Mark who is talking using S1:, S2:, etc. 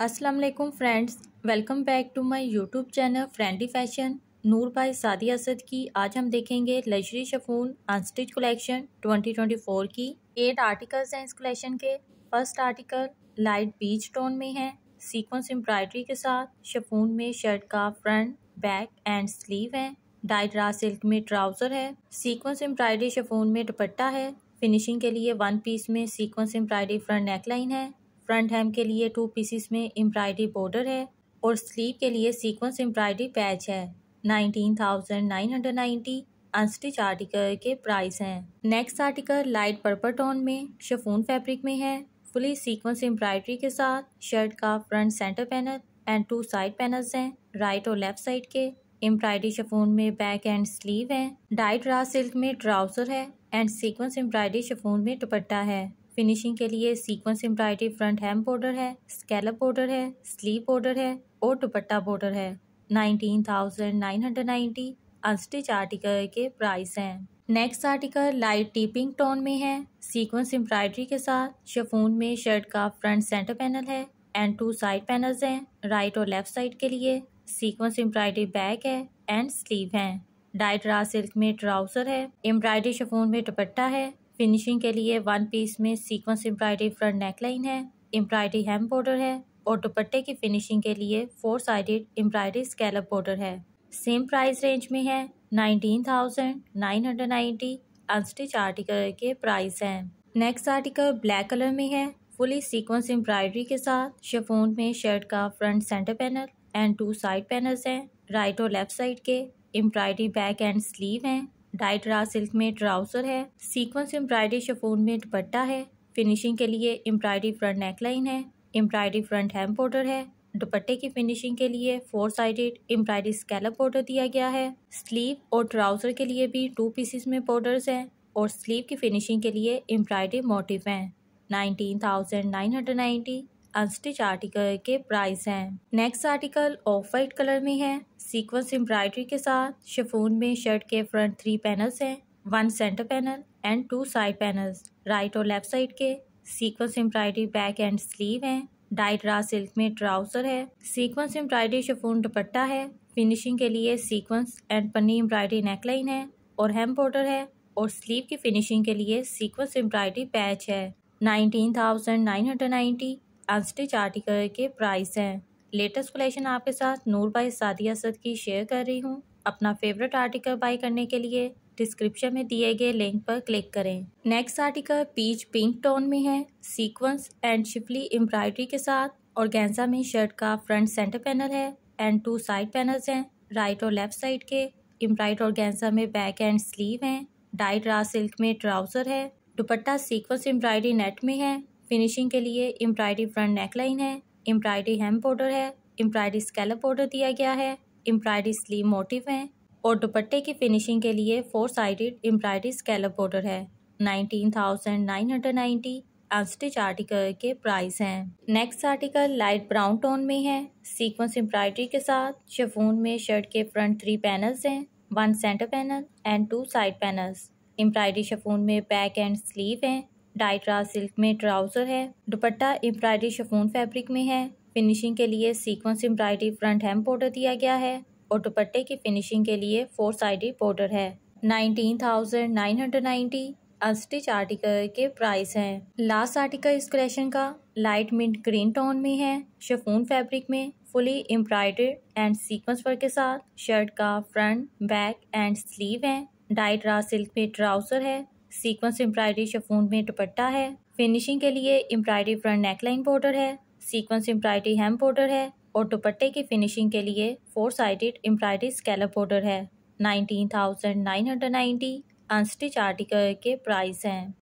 S1: Aslam friends welcome back to my YouTube channel फ्रेंडी fashion Noor भाई सादी असद की आज हम देखेंगे लग्जरी शफून अनस्टिच कलेक्शन 2024 की एट आर्टिकल्स हैं इस कलेक्शन के first article light beach tone में है सीक्वेंस एम्ब्रॉयडरी के साथ शफून में शर्ट का फ्रंट बैक एंड स्लीव है डाइड्रा सिल्क में ट्राउज़र है सीक्वेंस एम्ब्रॉयडरी शफून में दुपट्टा है फिनिशिंग के लिए वन पीस में सीक्वेंस एम्ब्रॉयडरी फ्रंट नेकलाइन है फ्रंट हेम के लिए टू पीसीस में एम्ब्रायडरी बॉर्डर है और स्लीव के लिए सीक्वेंस एम्ब्रॉयडरी पैच है nineteen thousand nine hundred ninety unstitch article के प्राइस हैं next article light purple tone में शफून फैब्रिक में है फुली सीक्वेंस एम्ब्रॉयडरी के साथ शर्ट का front centre panel and two side panels हैं राइट और लेफ्ट साइड के एम्ब्रॉयडरी शफून में बैक एंड स्लीव है डाइट रा सिल्क में ट्राउजर है एंड सीक्वेंस एम्ब्रॉयडरी शफून में दुपट्टा है फिनिशिंग के लिए sequence embroidery front hem border है स्केलप बॉर्डर है स्लीव बॉर्डर है और दुपट्टा बॉर्डर है nineteen thousand nine hundred ninety unstitch article के प्राइस हैं next article light tea pink tone में है सीक्वेंस एम्ब्रॉयडरी के साथ शफून में शर्ट का फ्रंट सेंटर पैनल है एंड टू साइड पैनल्स हैं राइट और लेफ्ट साइड के लिए सीक्वेंस एम्ब्रॉयडरी बैक है एंड स्लीव हैं डाइट रा सिल्क में ट्राउजर है एम्ब्रॉयडरी शफून में दुपट्टा है फिनिशिंग के लिए वन पीस में सीक्वेंस एम्ब्रॉयडरी फ्रंट नेकलाइन है एम्ब्रॉयडरी हेम बॉर्डर है और दुपट्टे की फिनिशिंग के लिए four sided embroidery scallop border है सेम प्राइस रेंज में है nineteen thousand nine hundred ninety unstitch article के प्राइस हैं नेक्स्ट आर्टिकल ब्लैक कलर में है फुली सीक्वेंस एम्ब्रॉयडरी के साथ शेफोन में शर्ट का front centre panel and two side panels हैं राइट और लेफ्ट साइड के एम्ब्रॉयडरी बैक एंड स्लीव हैं डाइट रा सिल्क में ट्राउज़र है सीक्वेंस एम्ब्रॉयडरी शफोन में दुपट्टा है फिनिशिंग के लिए एम्ब्रॉयडरी फ्रंट नेकलाइन है एम्ब्रॉयडरी फ्रंट हेम बॉर्डर है दुपट्टे की फिनिशिंग के लिए four sided embroidery scallop border दिया गया है स्लीव और ट्राउज़र के लिए भी टू पीसेस में बॉर्डर्स हैं और स्लीव की फिनिशिंग के लिए एम्ब्रॉयडरी मोटिव हैं nineteen thousand nine hundred ninety unstitch article के प्राइस हैं next article off white colour में है सीक्वेंस एम्ब्रॉयडरी के साथ शेफोन में शर्ट के फ्रंट थ्री पैनल्स हैं one centre panel and two side panels right और लेफ्ट साइड के sequence embroidery back and sleeve है डाइट रा सिल्क में ट्राउजर है सीक्वेंस एम्ब्रॉयडरी शेफोन दुपट्टा है फिनिशिंग के लिए सीक्वेंस एंड पन्नी एम्ब्रॉयडरी नेकलाइन है और हेम बॉर्डर है और स्लीव की फिनिशिंग के लिए सीक्वेंस एम्ब्रॉयडरी पैच है nineteen thousand nine hundred ninety unstitch article के प्राइस हैं लेटेस्ट कलेक्शन आपके साथ नूर बाई सादिया सद की शेयर कर रही हूँ अपना फेवरेट आर्टिकल बाई करने के लिए डिस्क्रिप्शन में दिए गए लिंक पर क्लिक करें next article peach pink tone में है सीक्वेंस एंड शिफली एम्ब्रॉयडरी के साथ और गेंजा में शर्ट का फ्रंट सेंटर पैनल है एंड टू साइड पैनल्स हैं राइट और लेफ्ट साइड के एम्ब्रॉयड और गेंजा में बैक एंड स्लीव हैं डाइट रा सिल्क में ट्राउजर है दुपट्टा सीक्वेंस एम्ब्रॉयडरी नेट में है फिनिशिंग के लिए एम्ब्रॉयडरी फ्रंट नेकलाइन है एम्ब्रायडरी हेम पाउडर है एम्ब्रायडरी स्कैलप पाउडर दिया गया है एम्ब्रायडरी स्लीव मोटिव है और दुपट्टे की फिनिशिंग के लिए four sided embroidery scallop border है nineteen thousand nine hundred ninety unstitch article के प्राइस हैं next article light brown tone में है सीक्वेंस एम्ब्रायडरी के साथ शेफून में शर्ट के फ्रंट थ्री पैनल्स हैं one centre panel and two side panels embroidery chiffon में बैक एंड स्लीव हैं डाई सिल्क में ट्राउज़र है दुपट्टा एम्ब्रॉयडरी शफून फैब्रिक में है फिनिशिंग के लिए sequence embroidery front hem border दिया गया है और दुपट्टे की फिनिशिंग के लिए फोर साइडेड बॉर्डर है nineteen thousand nine hundred ninety unstitch article के प्राइस हैं लास्ट आर्टिकल इस कलेक्शन का लाइट मिंट ग्रीन टोन में है शफून फैब्रिक में fully embroidered and sequence work के साथ शर्ट का फ्रंट बैक एंड स्लीव है डाइट रा सिल्क में ट्राउजर है सीक्वेंस एम्ब्रायड्री शफून में दुपट्टा है फिनिशिंग के लिए एम्ब्रॉयडरी फ्रंट नेकलाइन बॉर्डर है सीक्वेंस एम्ब्रायडरी हेम बॉर्डर है और दुपट्टे की फिनिशिंग के लिए four sided embroidery scallop border है nineteen thousand nine hundred ninety unstitch article के प्राइस हैं